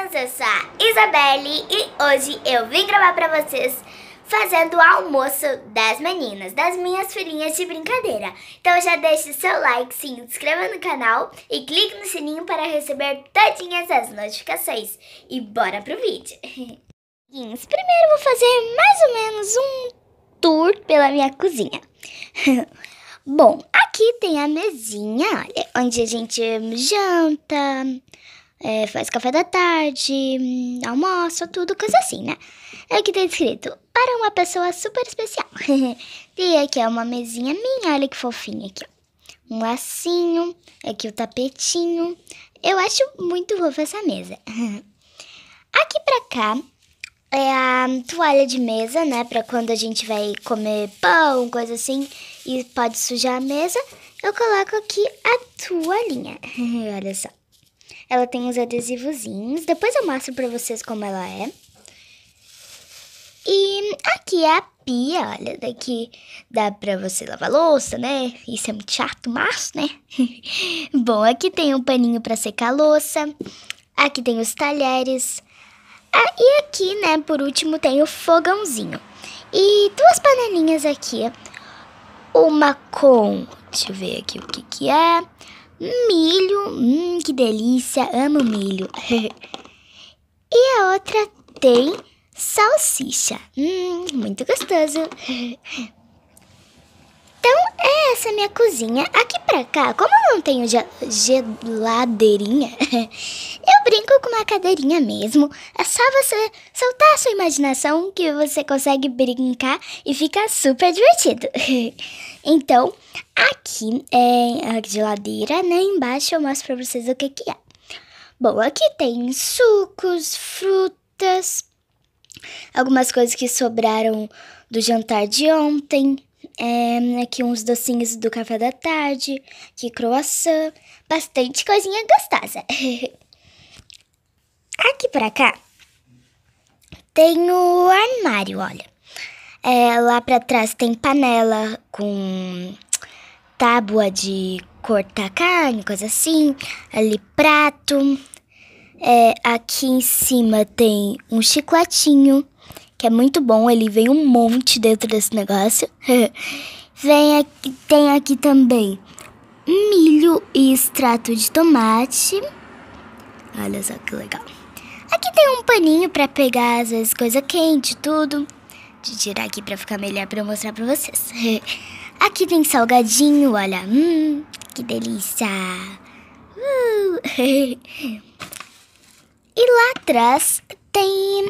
meninas, eu sou a Isabelle e hoje eu vim gravar pra vocês fazendo o almoço das meninas, das minhas filhinhas de brincadeira. Então já deixe seu like, se inscreva no canal e clique no sininho para receber todinhas as notificações. E bora pro vídeo! Primeiro vou fazer mais ou menos um tour pela minha cozinha. Bom, aqui tem a mesinha, olha, onde a gente janta é, faz café da tarde, hum, almoça, tudo, coisa assim, né? É o que tá escrito, para uma pessoa super especial. e aqui é uma mesinha minha, olha que fofinha aqui, ó. Um lacinho, aqui o tapetinho. Eu acho muito fofa essa mesa. aqui pra cá é a toalha de mesa, né? Pra quando a gente vai comer pão, coisa assim, e pode sujar a mesa. Eu coloco aqui a toalhinha. Olha só. Ela tem os adesivozinhos. Depois eu mostro pra vocês como ela é. E aqui é a pia, olha, daqui dá pra você lavar louça, né? Isso é muito chato, mas, né? Bom, aqui tem um paninho pra secar a louça. Aqui tem os talheres. Ah, e aqui, né, por último, tem o fogãozinho. E duas panelinhas aqui. Uma com... Deixa eu ver aqui o que que é Milho, hum, que delícia, amo milho. e a outra tem salsicha, hum, muito gostoso. Então, é essa minha cozinha. Aqui pra cá, como eu não tenho geladeirinha, eu brinco com uma cadeirinha mesmo. É só você soltar a sua imaginação que você consegue brincar e fica super divertido. então, aqui é a geladeira, né? Embaixo eu mostro pra vocês o que que é. Bom, aqui tem sucos, frutas, algumas coisas que sobraram do jantar de ontem, é, aqui uns docinhos do café da tarde, que croissant, bastante coisinha gostosa. aqui pra cá tem o armário, olha. É, lá pra trás tem panela com tábua de cortar carne, coisa assim. Ali prato. É, aqui em cima tem um chicletinho que é muito bom. Ele vem um monte dentro desse negócio. vem aqui, tem aqui também milho e extrato de tomate. Olha só que legal. Aqui tem um paninho para pegar às vezes coisa quente, tudo. De tirar aqui para ficar melhor para mostrar para vocês. aqui tem salgadinho, olha, hum, que delícia. Uh. e lá atrás tem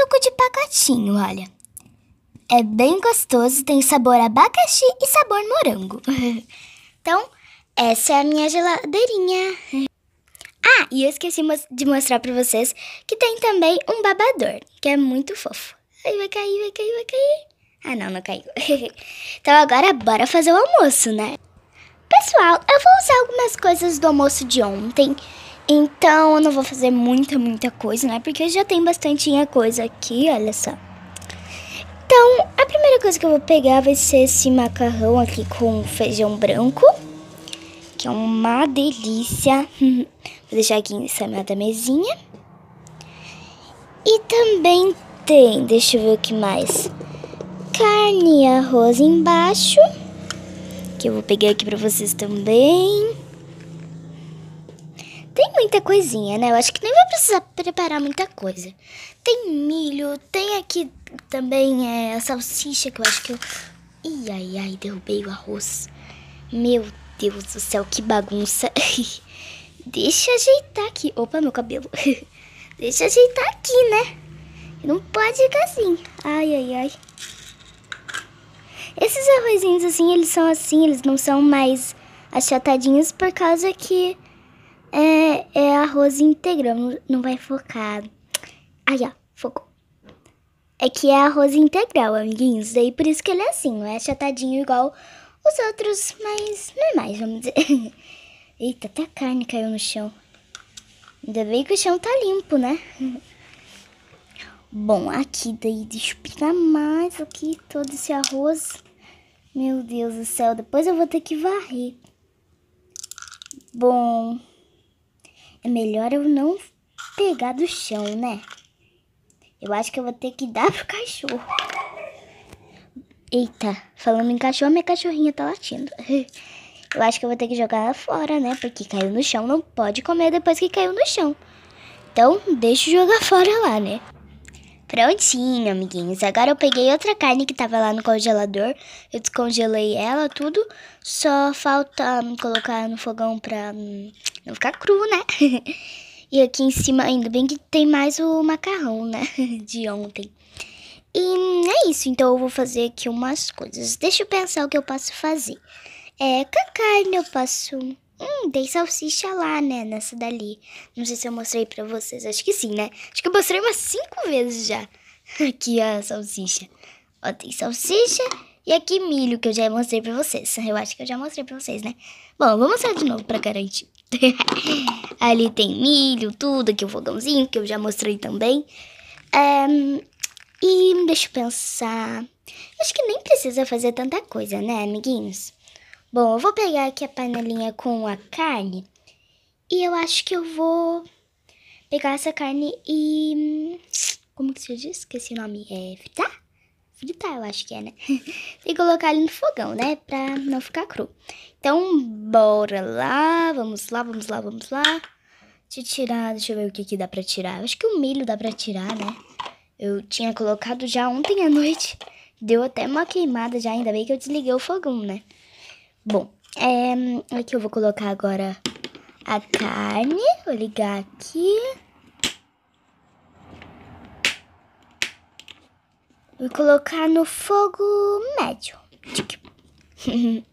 suco de pacotinho, olha. É bem gostoso, tem sabor abacaxi e sabor morango. então, essa é a minha geladeirinha. Ah, e eu esqueci de mostrar para vocês que tem também um babador, que é muito fofo. Ai, vai cair, vai cair, vai cair. Ah, não, não caiu. então agora bora fazer o almoço, né? Pessoal, eu vou usar algumas coisas do almoço de ontem então eu não vou fazer muita, muita coisa, né? Porque já tem bastante coisa aqui, olha só. Então, a primeira coisa que eu vou pegar vai ser esse macarrão aqui com feijão branco. Que é uma delícia. vou deixar aqui em cima da mesinha. E também tem, deixa eu ver o que mais. Carne e arroz embaixo. Que eu vou pegar aqui pra vocês também. Tem muita coisinha, né? Eu acho que nem vai precisar preparar muita coisa. Tem milho, tem aqui também é, a salsicha, que eu acho que eu... Ih, ai, ai, derrubei o arroz. Meu Deus do céu, que bagunça. Deixa ajeitar aqui. Opa, meu cabelo. Deixa ajeitar aqui, né? Não pode ficar assim. Ai, ai, ai. Esses arrozinhos assim, eles são assim, eles não são mais achatadinhos por causa que é, é arroz integral, não vai focar. Aí, ó, focou. É que é arroz integral, amiguinhos. Daí por isso que ele é assim, não é chatadinho igual os outros, mas normais, vamos dizer. Eita, até a carne caiu no chão. Ainda bem que o chão tá limpo, né? Bom, aqui daí despina mais aqui todo esse arroz. Meu Deus do céu, depois eu vou ter que varrer. Bom, é melhor eu não pegar do chão, né? Eu acho que eu vou ter que dar pro cachorro. Eita, falando em cachorro, minha cachorrinha tá latindo. Eu acho que eu vou ter que jogar ela fora, né? Porque caiu no chão, não pode comer depois que caiu no chão. Então, deixa eu jogar fora lá, né? Prontinho, amiguinhos. Agora eu peguei outra carne que tava lá no congelador. Eu descongelei ela, tudo. Só falta hum, colocar no fogão pra hum, não ficar cru, né? e aqui em cima, ainda bem que tem mais o macarrão, né? De ontem. E é isso. Então eu vou fazer aqui umas coisas. Deixa eu pensar o que eu posso fazer. É, com a carne eu posso Hum, tem salsicha lá, né? Nessa dali. Não sei se eu mostrei pra vocês. Acho que sim, né? Acho que eu mostrei umas cinco vezes já. Aqui ó, a salsicha. Ó, tem salsicha e aqui milho, que eu já mostrei pra vocês. Eu acho que eu já mostrei pra vocês, né? Bom, vou mostrar de novo pra garantir. Ali tem milho, tudo. Aqui o fogãozinho, que eu já mostrei também. Um, e deixa eu pensar. Acho que nem precisa fazer tanta coisa, né, amiguinhos? Bom, eu vou pegar aqui a panelinha com a carne. E eu acho que eu vou pegar essa carne e... Como que se diz? Esqueci o nome. É fritar? Fritar, eu acho que é, né? e colocar ali no fogão, né? Pra não ficar cru. Então, bora lá. Vamos lá, vamos lá, vamos lá. Deixa eu tirar, deixa eu ver o que que dá pra tirar. Eu acho que o milho dá pra tirar, né? Eu tinha colocado já ontem à noite. Deu até uma queimada já, ainda bem que eu desliguei o fogão, né? Bom, é, eh, aqui eu vou colocar agora a carne. Vou ligar aqui. Vou colocar no fogo médio.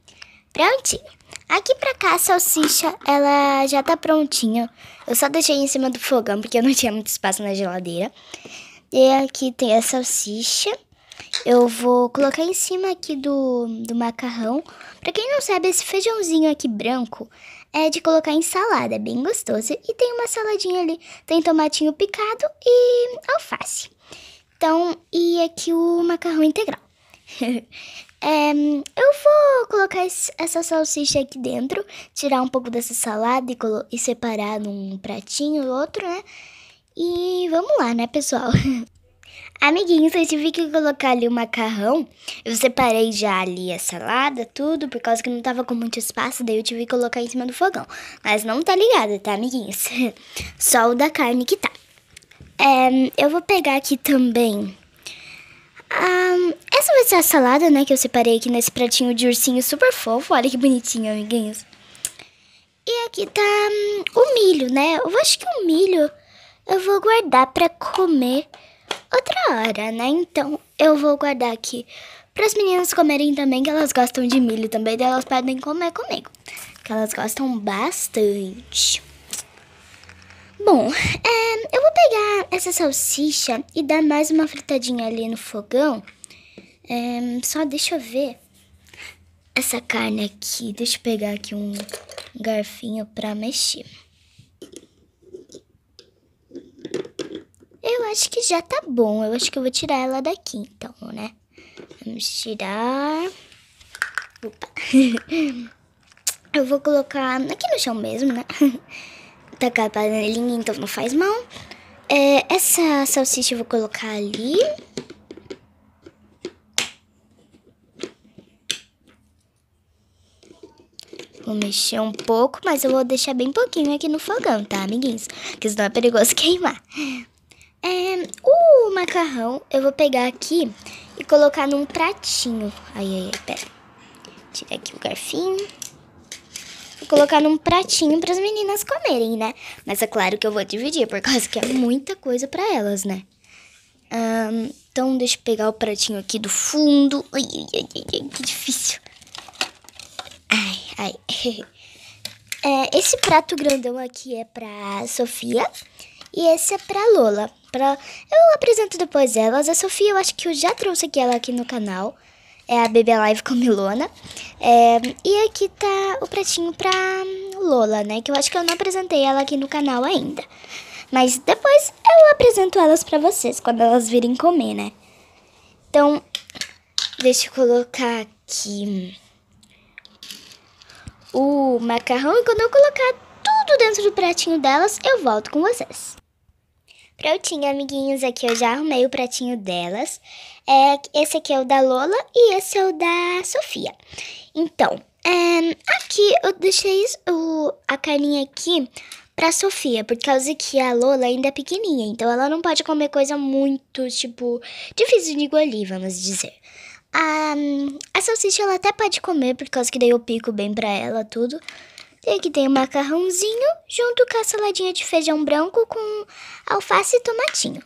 Prontinho. Aqui pra cá a salsicha, ela já tá prontinha. Eu só deixei em cima do fogão porque eu não tinha muito espaço na geladeira. E aqui tem a salsicha. Eu vou colocar em cima aqui do, do macarrão. Pra quem não sabe, esse feijãozinho aqui branco é de colocar em salada, é bem gostoso. E tem uma saladinha ali, tem tomatinho picado e alface. Então, e aqui o macarrão integral. é, eu vou colocar essa salsicha aqui dentro, tirar um pouco dessa salada e, e separar num pratinho, outro, né? E vamos lá, né, pessoal? Amiguinhos, eu tive que colocar ali o macarrão. Eu separei já ali a salada, tudo, por causa que não tava com muito espaço, daí eu tive que colocar em cima do fogão. Mas não tá ligada, tá, amiguinhos? Só o da carne que tá. É, eu vou pegar aqui também. Um, essa vai ser a salada, né, que eu separei aqui nesse pratinho de ursinho super fofo. Olha que bonitinho, amiguinhos. E aqui tá um, o milho, né? Eu acho que o milho eu vou guardar pra comer outra hora, né? Então eu vou guardar aqui para as meninas comerem também, que elas gostam de milho também, daí elas podem comer comigo, que elas gostam bastante. Bom, é, eu vou pegar essa salsicha e dar mais uma fritadinha ali no fogão. É, só deixa eu ver essa carne aqui. Deixa eu pegar aqui um garfinho para mexer. acho que já tá bom. Eu acho que eu vou tirar ela daqui, então, né? Vamos tirar. Opa. Eu vou colocar aqui no chão mesmo, né? Tacar tá a panelinha, então não faz mal. É, essa salsicha eu vou colocar ali. Vou mexer um pouco, mas eu vou deixar bem pouquinho aqui no fogão, tá, amiguinhos? Porque senão é perigoso queimar macarrão eu vou pegar aqui e colocar num pratinho. Ai, ai, ai, pera. Tirar aqui o garfinho. Vou colocar num pratinho para as meninas comerem, né? Mas é claro que eu vou dividir, por causa que é muita coisa para elas, né? Um, então, deixa eu pegar o pratinho aqui do fundo. Ai, ai, ai, ai que difícil. Ai, ai. É, esse prato grandão aqui é pra Sofia. E esse é pra Lola. Pra... Eu apresento depois elas. A Sofia, eu acho que eu já trouxe aqui ela aqui no canal. É a Bebê Live com Milona. É... E aqui tá o pratinho pra Lola, né? Que eu acho que eu não apresentei ela aqui no canal ainda. Mas depois eu apresento elas pra vocês, quando elas virem comer, né? Então, deixa eu colocar aqui o macarrão. E quando eu colocar tudo dentro do pratinho delas, eu volto com vocês. Prontinho, amiguinhos, aqui eu já arrumei o pratinho delas. É, esse aqui é o da Lola e esse é o da Sofia. Então, é, aqui eu deixei o, a carninha aqui pra Sofia, por causa que a Lola ainda é pequenininha, então ela não pode comer coisa muito, tipo, difícil de engolir, vamos dizer. A, a salsicha ela até pode comer, por causa que daí eu pico bem pra ela tudo, tem que ter um macarrãozinho junto com a saladinha de feijão branco com alface e tomatinho.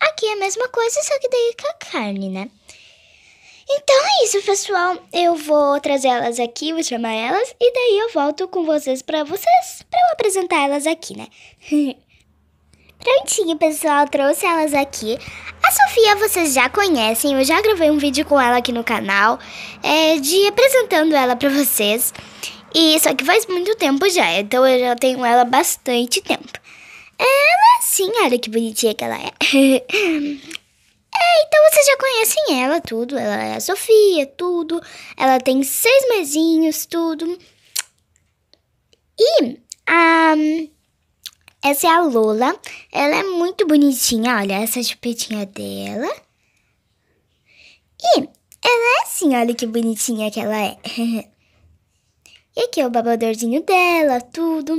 Aqui é a mesma coisa, só que daí com a carne, né? Então é isso, pessoal. Eu vou trazer elas aqui, vou chamar elas e daí eu volto com vocês para vocês, para eu apresentar elas aqui, né? Prontinho, pessoal, trouxe elas aqui. A Sofia vocês já conhecem, eu já gravei um vídeo com ela aqui no canal, é, de apresentando ela para vocês. E só que faz muito tempo já, então eu já tenho ela bastante tempo. Ela é sim, olha que bonitinha que ela é. é. Então vocês já conhecem ela, tudo. Ela é a Sofia, tudo. Ela tem seis mesinhos, tudo. E a. Um, essa é a Lola. Ela é muito bonitinha, olha essa chupetinha dela. E ela é assim, olha que bonitinha que ela é. E aqui é o babadorzinho dela, tudo. E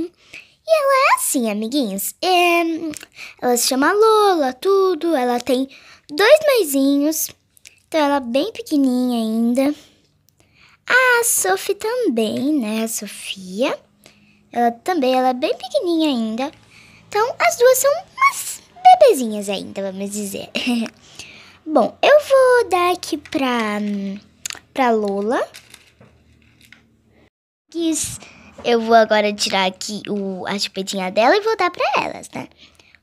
ela é assim, amiguinhos. É, ela se chama Lola, tudo. Ela tem dois maisinhos Então ela é bem pequenininha ainda. A Sophie também, né? A Sofia. Ela também, ela é bem pequenininha ainda. Então as duas são umas bebezinhas ainda, vamos dizer. Bom, eu vou dar aqui pra, pra Lola quis. Eu vou agora tirar aqui o, a chupetinha dela e vou dar pra elas, né?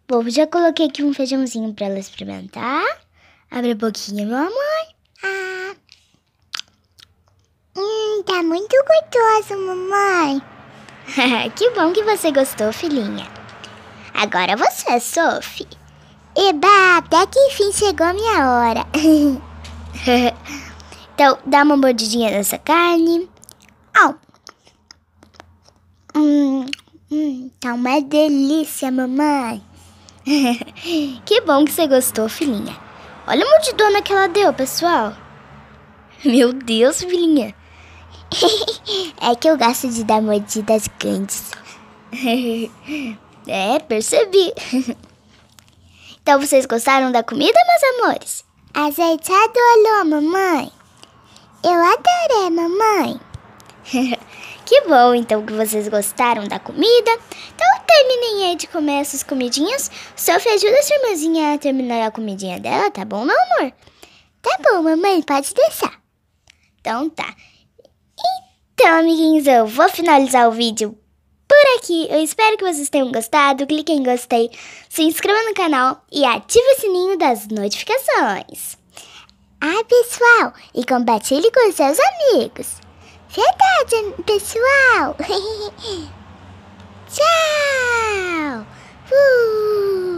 Bom, já coloquei aqui um feijãozinho pra ela experimentar. Abre a boquinha, meu amor. Ah. Hum, tá muito gostoso, mamãe. que bom que você gostou, filhinha. Agora você, Sophie. Eba, até que enfim chegou a minha hora. então, dá uma mordidinha nessa carne. Au! Hum, hum, tá uma delícia, mamãe. que bom que você gostou, filhinha. Olha a dona que ela deu, pessoal. Meu Deus, filhinha. é que eu gosto de dar mordidas grandes. é, percebi. então vocês gostaram da comida, meus amores? A mamãe. Eu adorei, mamãe. Que bom, então, que vocês gostaram da comida. Então, terminem aí de comer essas comidinhas. Sophie, ajuda a sua irmãzinha a terminar a comidinha dela, tá bom, meu amor? Tá bom, mamãe, pode deixar. Então, tá. Então, amiguinhos, eu vou finalizar o vídeo por aqui. Eu espero que vocês tenham gostado. Clique em gostei, se inscreva no canal e ative o sininho das notificações. Ah, pessoal, e compartilhe com seus amigos. verdade, pessoal. Tchau! Uh!